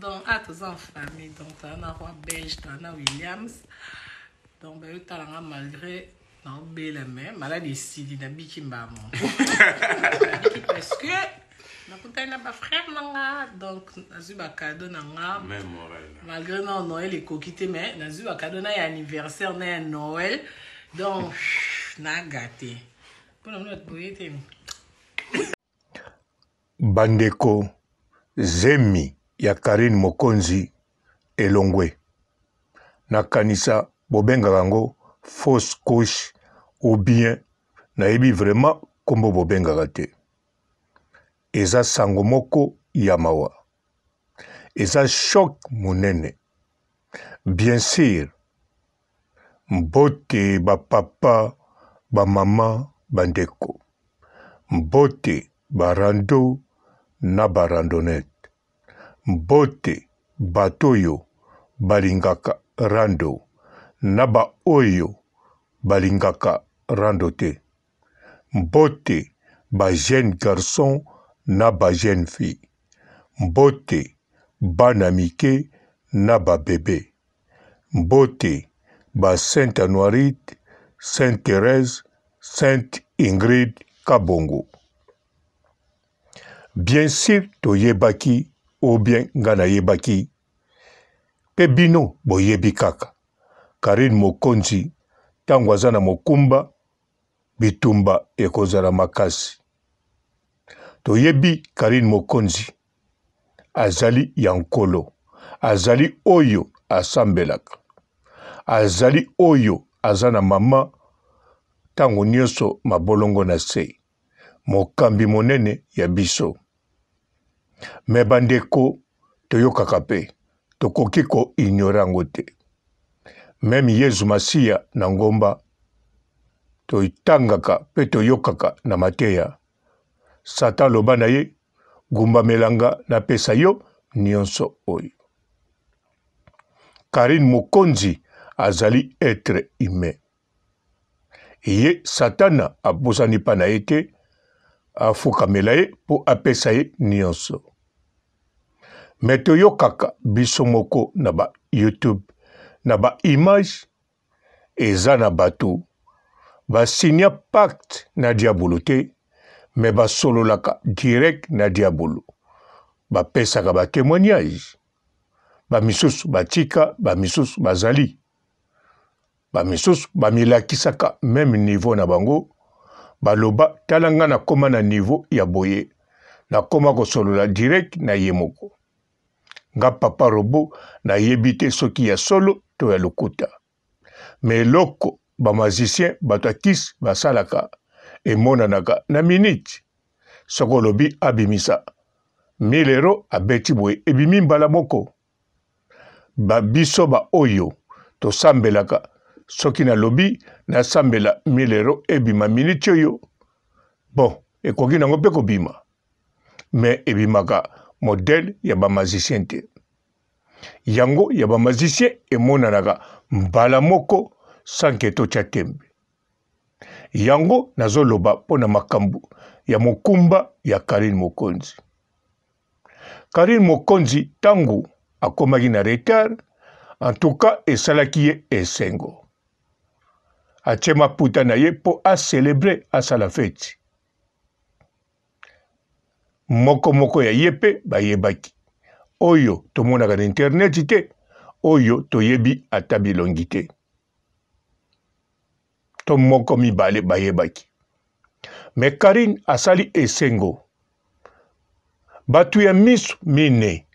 donc a ah, toza en famille donc toza na roi belge toza na williams donc bayotalanga malgré naobela me maladi esili nabiki mbamo parce que nakutani na bafrère nanga donc nazwi bakado nanga malgré na noël ekoki te mais nazwi bakado na ya anniversaire na ya noël donc nagate mpona mino bato boye te bandeko zemi ya karine mokonzi elongwe nakanisa bobengaka yango fausse couche ou bien nayebi vraiment nkombo bobengaka te eza sango moko ya mawa eza shok monene bien sur mbote bapapa bamama bandeko mbote barando na barandonnete bote bato oyo balingaka rando na ba-oyo balingaka rando te mbote bajeune garson na bajeune fille mbote bana mike na babebe mbote basainte anoirite sainte thérèse sainte ingrid kabongo bien sur toyebaki obiɛ nga nayebaki mpe bino boyebi kaka karine mokonzi ntango aza na mokumba bitumba ekozala makasi toyebi karine mokonzi azali ya nkolo azali oyo asambelaka azali oyo aza na mama ntango nyonso mabolongo na se mokambi monene ya biso me bandeko toyokaka mpe tokoki koignore yango te meme yezu masiya na ngomba totangaka mpe toyokaka na mateya satan aloba na ye gumbamelanga napesa yo nyonso oyo karine mokonzi azali etre humain ye satana abosani mpa na ye te afukamela ye mpo apesa ye nyonso me toyokaka biso moko na ba youtube na baimage eza na bato basinya pacte na diabolo te me basololaka direct na diabolo bapesaka batémoignage bamisusu batika bamisusu bazali bamisusu bamilakisaka meme niveau na bango baloba tala nga nakóma na niveau ya boye nakóma kosolola direct na ye moko nga papa robo nayebi te soki ya solo to ya lokuta me eloko bamazisien bato ya kisi basalaka emonanaka na miniti soki olobi abimisa milero abeti boye ebimi mbala moko babiso baoyo tosambelaka soki nalobi nasambela milero ebima miniti oyo bon ekoki nango mpe kobima me ebimaka modele ya bamazisien te yango ya bamazisien emonanaka mbala moko sanke totya tembe yango nazoloba mpo na makambo ya mokumba ya karine mokonzi karine mokonzi ntango akomaki na retard antuka esalaki ye esengo atie maputa na ye mpo aselebre asala feti moko moko ya ye mpe bayebaki oyo tomonaka na interneti te oyo toyebi ata bilongi te to moko mibale bayebaki me karine asali esengo bato ya miso mine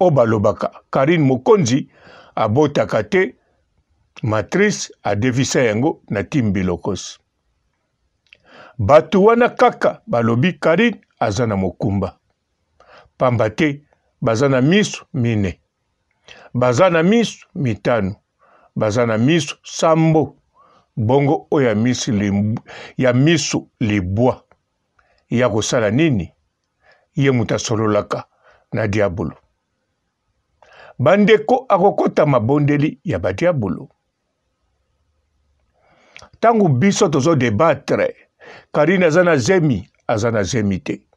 oyo balobaka karine mokonzi abotaka te matrice adevisa yango na ntimbi lokosi bato wana kaka balobi karine aza na mokumba pamba te baza na miso mine baza na miso mitano baza na miso sambo bongo oyo ya miso libwa ya kosala nini ye moto asololaka na diabolo bandeko akokɔta mabondeli ya badiabolo ntango biso tozodebatre karine aza na zemi aza na zemi te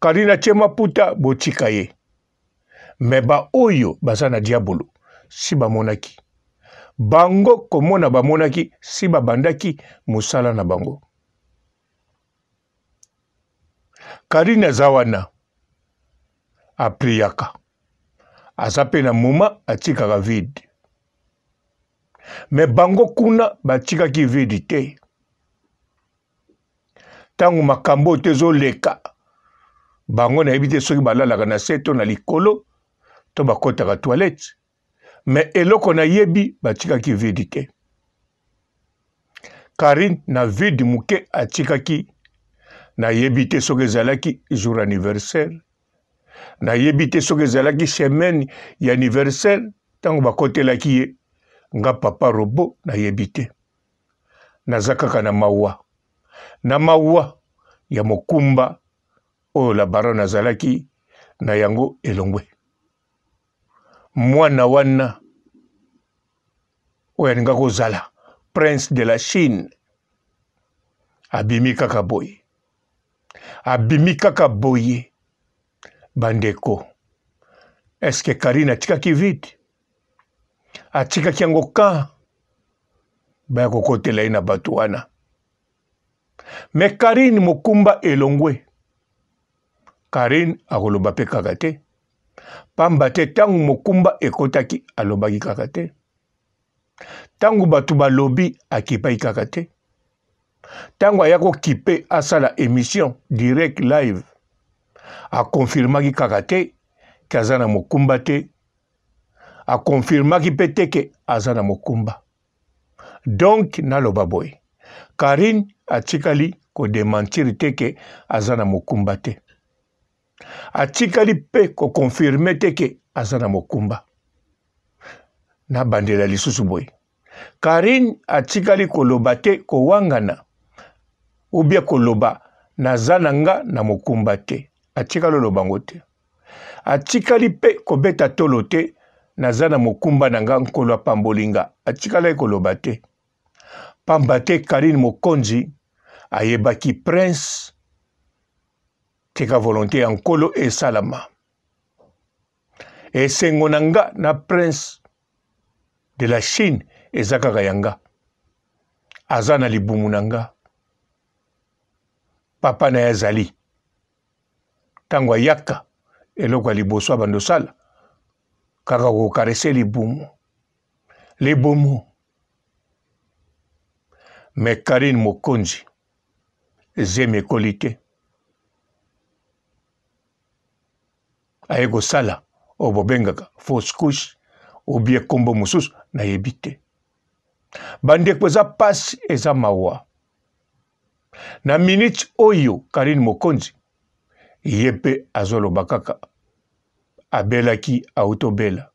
kari na tie maputa botika ye me baoyo baza na diabolo si bamonaki bango komona bamonaki si babandaki mosala na bango karine aza wana apriaka aza mpe na moma atikaka vide me bango kuna batikaki vide te ntango makambo oyo tezoleka bango nayebi te soki balalaka na se to na likolo to bakɔtaka toilette me eloko nayebi batikaki vidi te karine na vide moke atikaki nayebi te soki ezalaki jour anniversaire nayebi te soki ezalaki semaine ya anniversaire ntango bakotelaki ye nga papa robo nayebi te naza kaka na mawa na mawa ya mokumba oyo labaron azalaki na yango elongwe mwana wana oyo alingaki kozala prince de la chine abimi kaka boye abimi kaka boye bandeko eske karine atikaki vide atikaki yango kan baya kokotela ye na bato wana me karine mokumba elongwe karen akoloba mpe kaka te pamba te ntango mokumba ekotaki alobaki kaka te ntango bato balobi akipaki kaka te ntango aya kokipe asala émission direct live akonfirmaki kaka te ke aza na mokumba te akonfirmaki mpe te ke aza na mokumba donk naloba boye karine atikali kodemantir te ke aza na mokumba te atikali mpe kokonfirme te ke aza na mokumba nabandela lisusu boye karine atikali koloba te kowangana ubie koloba naza na nga na mokumba te atikali olobango te atikali mpe kobeta tolo te naza na mokumba na nga nkolo apamboli nga atikalaki koloba te pamba te karine mokonzi ayebaki prince tika volonté ya nkolo esalama esengo na nga na prince de la chine eza kaka ya nga aza na libumu na nga papa na ye azali ntango ayaka eloko ya liboso ya bando osala kaka kokarese libumu libumu me karine mokonzi zemi ekoli te aye kosala oyo bobengaka fausse couche ou bien nkombo mosusu nayebi te bandeko eza pasi eza mawa na miniti oyo karine mokonzi ye mpe azoloba kaka abelaki autobela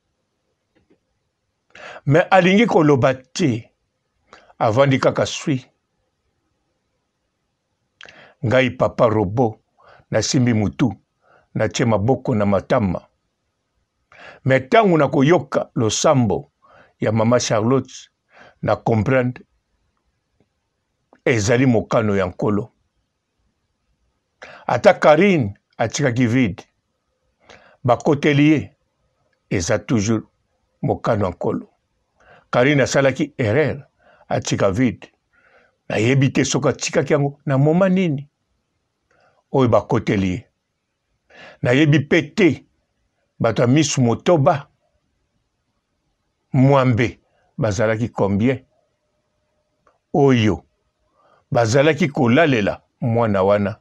me alingi koloba te avandi kaka swi ngai papa robo nasimbi motu na tie maboko na matama me ntango nakoyoka losambo ya mama charlotte na comprendre ezali mokano ya nkolo ata karine atikaki vide bakoteli ye eza toujours mokano ya nkolo karine asalaki erreur atika vide nayebi te soki atikaki yango na moma nini oyo bakoteli ye nayebi mpe te bato ya misu motoba mwambe bazalaki combien oyo bazalaki kolalela mwana wana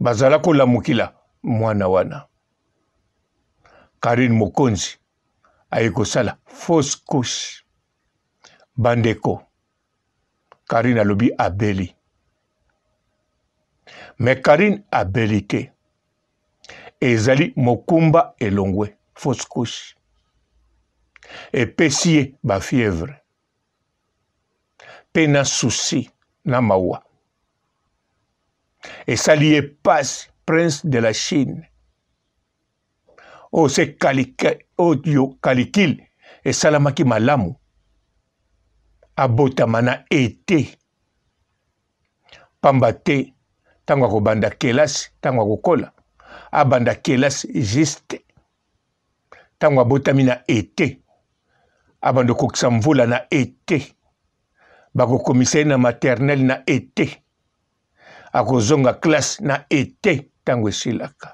bazala kolamukila mwana wana karine mokonzi aye kosala fausse couche bandeko karine alobi abeli me karine abeli te ezali mokumba elongwe fausse couche epesi ye bafievre mpe na susi na mawa esali ye pasi prince de la chine oyo se oyo kalikile esalamaki malamu abotama na ete pamba te ntango akobanda kelasi ntango akokola abanda kelasi juste ntango abotami na ete abanda kokisa mvula na ete bakokomisa ye na maternele na ete akozonga klase na ete ntango esilaka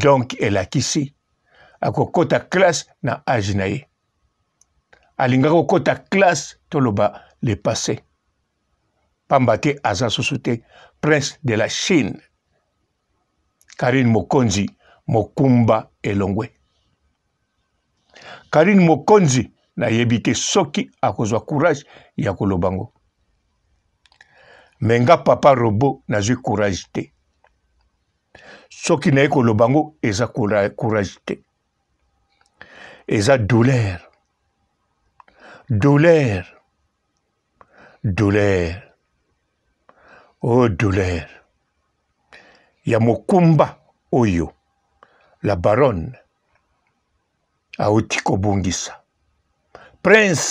donk elakisi akokɔta klase na age na ye alingaka kokɔta klase toloba le passé pamba te aza susu te prince de la chine karine mokonzi mokumba elongwe karine mokonzi nayebi te soki akozwa courage ya koloba ngo me nga papa robo nazwi courage te soki naye koloba ngo eza courage te eza douleur douleur douleur o oh, douleur ya mokumba oyo la baronne auti kobungisa prince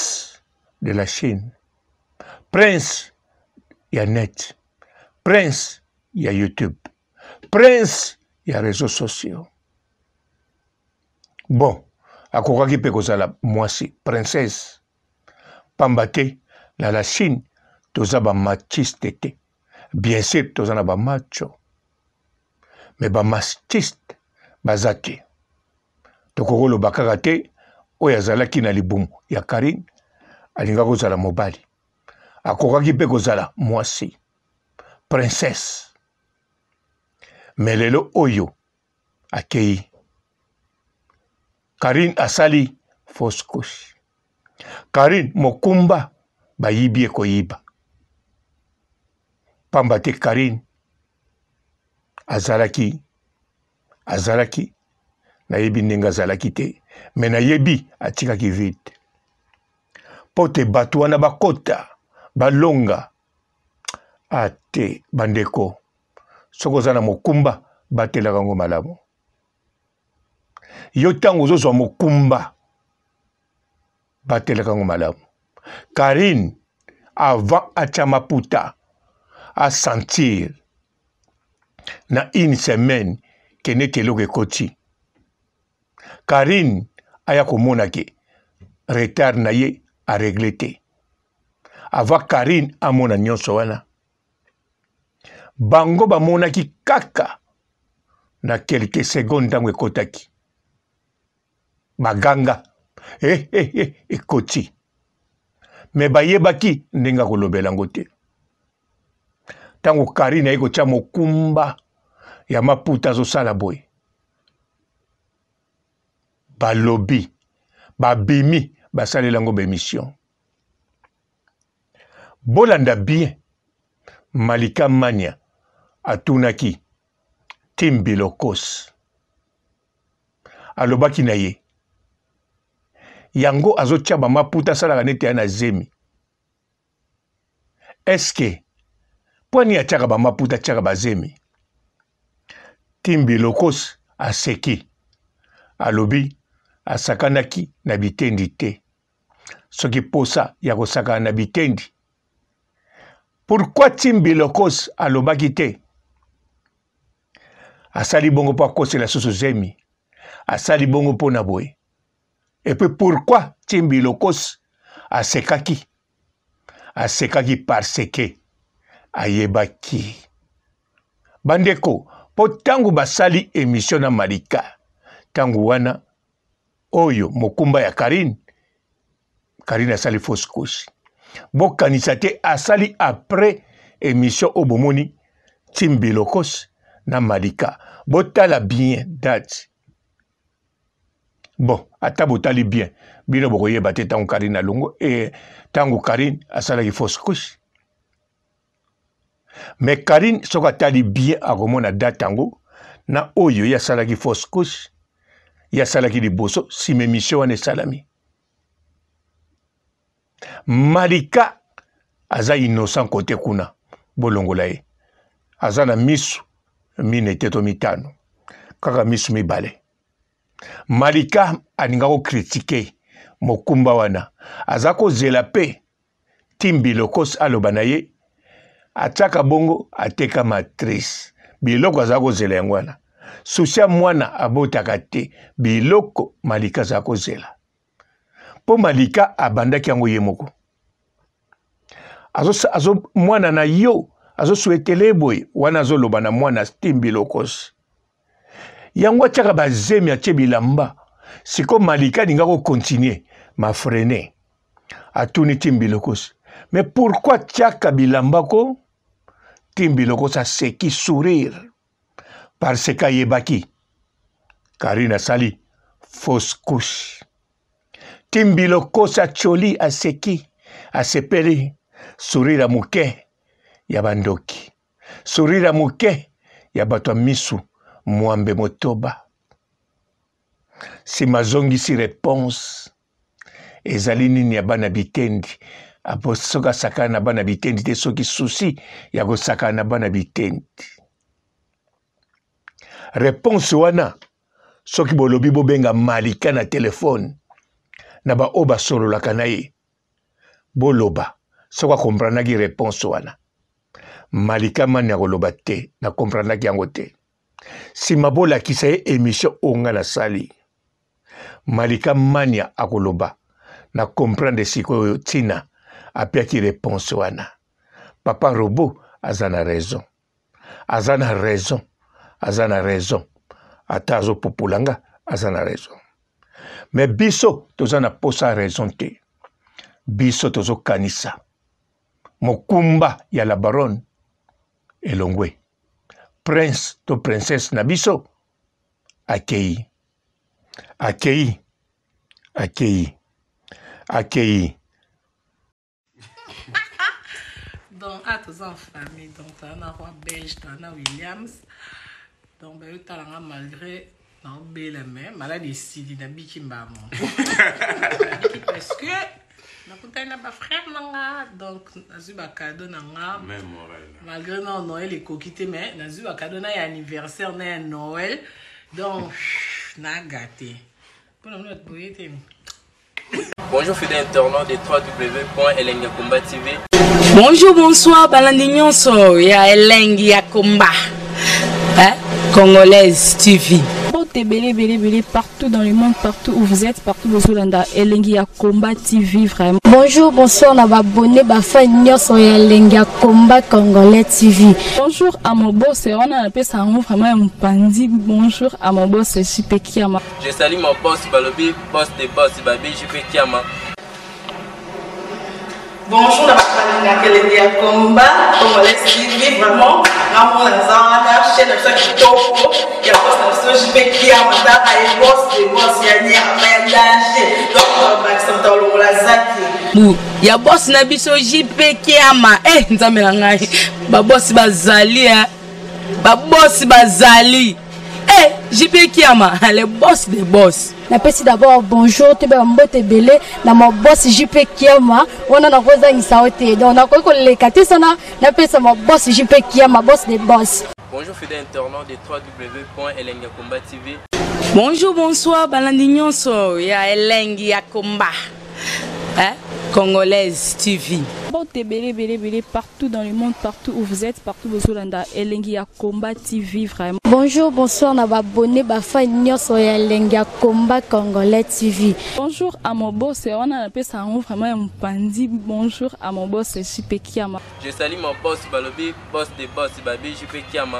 de la chine prince ya net prince ya youtube prince ya réseau sociaux bon akokaki mpe kozala mwasi princesse pamba te na la chine toza bamatiste te bien sûr toza na bamacho me bamastiste baza te tokokoloba kaka te oyo azalaki na libumu ya karine alingaki kozala mobali akokaki mpe kozala mwasi princesse me lelo oyo akei karine asali fausse couche karine mokumba bayibi ekoyiba pamba te karine azalaki azalaki nayebi ndenge azalaki te me nayebi atikaki vide mpo te bato wana bakota balonga ate bandeko soki oza na mokumba batelaka yango malamu yo ntango ozozwa mokumba batelaka yango malamu karine avant atya maputa asentir na une semaine kende ke eloko ekoti karine aya komona ke retard na ye aregle te ava karine amona nyonso wana bango bamonaki kaka na kelke segonde ntango ekotaki baganga eh, eh, eh, ekoti me bayebaki ndenge akolobela yango te ntango kari na ye kotya mokumba ya maputa azosala boye balobi babimi basalela yango bemission bolanda bien malika mania atunaki tim bilokos alobaki na ye yango azotya bamaputa asalaka nete ya na zemi eske pwani atiaka bamaputa atiaka bazemi timbi lokosi aseki alobi asakanaki na bitendi te soki posa ya kosakana na bitendi pourkui timbi lokosi alobaki te asali bongo mpo akosela susu zemi asali bongo mpo na boye epui pourkui timbi lokosi asekaki asekaki parce que ayebaki bandeko mpo ntango basali emisio na malika ntango wana oyo mokumba ya karine karine asali fausse couche bokanisa te asali apres émission oyo bomoni timbilokosi na malika botala bien date bon ata botali bien bino bokoyeba te ntango karine alongo e eh, ntango karine asalaki fausse couche me karine soki atali bien akomona date yango na oyo ye asalaki fausse couche ye asalaki liboso nsima émission wana esalami malika aza innocent kote kuna bolongola ye aza na misu mine te to mitano kaka misu mibale malika alinga kokritike mokumba wana aza kozela mpe ti mbilokosi aloba na ye atiaka bongo ateka matrice biloko aza kozela yango wana susia mwana abotaka te biloko malika aza kozela mpo malika abandaki yango ye moko azo, azo, mwana na yo azoswetele boye wana azoloba na mwana te mbilokosi yango atiaka bazemi atie bilamba siko malika alingi akokontinue mafrene atuni ti mbilokosi me pourquoi tiaka bilambako timbilo kosa seki sourire parce qu'ayebaki karine asali fausse couche timbilo kosa choli aseki asepeli sourire ya moke ya bandoki sourire ya moke ya bato ya misu mwambe motoba nsima azongisi reponse ezali nini ya bana bitendi apo soki asakana na bana bitendi te soki susi ya kosakana na bana bitendi reponse wana soki bolobi bobenga malika na telefone na baoyo basololaka na ye boloba soki akompranaki reponse wana malika mani ya koloba te nakompranaki yango te nsima bolakisa ye émission oyo ngai nasali malika mania akoloba na komprendre sikoyo ntina apeaki reponse wana papa robo aza na raison aza na raison aza na raison ata azopupula nga aza na raison me biso toza na posa ya raison te biso tozokanisa mokumba ya la baronne elongwe prince to princesse na biso akei akei akei akei donc a ah, toza en famille donc toza na roi belge toza na williams donc bayotalanga malgré naobela me maladi esili nabiki mbamo parce que nakutani na bafrère nanga ah. donc nazwi bakado nanga ah. malgré na noël ekoki te mais nazwi bakado na ya anniversaire na ya noël donc nagate mpona mona boye te bonjour fidèle internaute de 3w elenge combat tv bonjour bonsoir balandi nyonso ya elengi ya komba hein? congolaise tv belé partout dans le monde partout où vous êtes partout bozolanda elengi ya komba tv vraiment bonjour bonsoir na babone bafan nyonso ya elengi ya komba congolais tv bonjour à mon boss wana napesa yango vraiment ya mopandi bonjour à mon boss jipe kiama je salue mon boss balobi boss de boss babi jipe kiama bonjour na bato balinga kelenge ya komba congolais tv vraiment ngamona eza wana chaine biso kitoko ya bos na biso jipekia mataka ye bos de bos ya nyama ya danger donc babakisa moto alongola zaki ya bosi na biso jipekiama e eh, nzambe na ngai babosi bazali babosi bazali Eh, JP Kiama, le boss des boss. napesi d'abord bonjour toyebaka mbote ebele na mabosi jp kiama wana nakozangisa yo te donc nakoki koleka te sana napesa mabosi jp kiama bosi de bosi bonjour fidèle internaute de 3w elenge komba tv bonjour bonsoir balandi nyonso ya elenge ya komba eh? Congolaise TV. Partout dans le monde, partout où vous êtes, partout où vous êtes, Elengi ya Combat TV vraiment. Bonjour, bonsoir, na abonné bafa nyonso ya Elengi ya Combat Congolais TV. Bonjour à mon boss, on a appelé ça vraiment un pandi. Bonjour à mon boss, Jipe Kiama. Je salue mon boss Balobi, boss de boss Babi Jipe Kiama.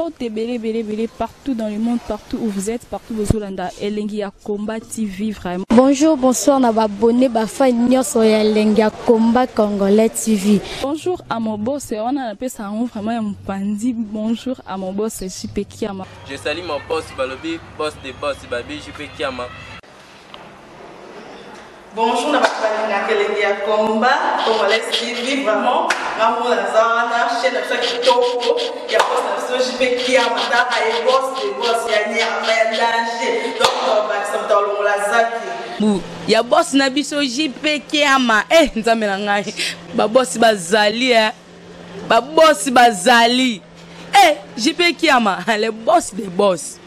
porte belé partout dans le monde, partout où vous êtes, partout où vous êtes. Elengi Combat TV vraiment. Bonjour, bonsoir, on abonné bafa nyoso ya Elengi Combat Congolais TV. Bonjour à mon boss, on a appelé ça vraiment un pandi. Bonjour à mon boss, suis Kiama. Je salue mon boss Balobi, boss de boss Babi JP Kiama. Bonjour, balinga kelenge ya komba congolais tv vraiment ngambo naza wana chaine na biso ya kitoko ya bos na biso jp kiamataka ye bos de bos ya nyama ya danger donc babakisa moto alongola zaki ya bosi na biso jp kiama e eh, nzambe na ngai babosi bazali e eh. babosi bazali e eh, jp kiama le boss de boss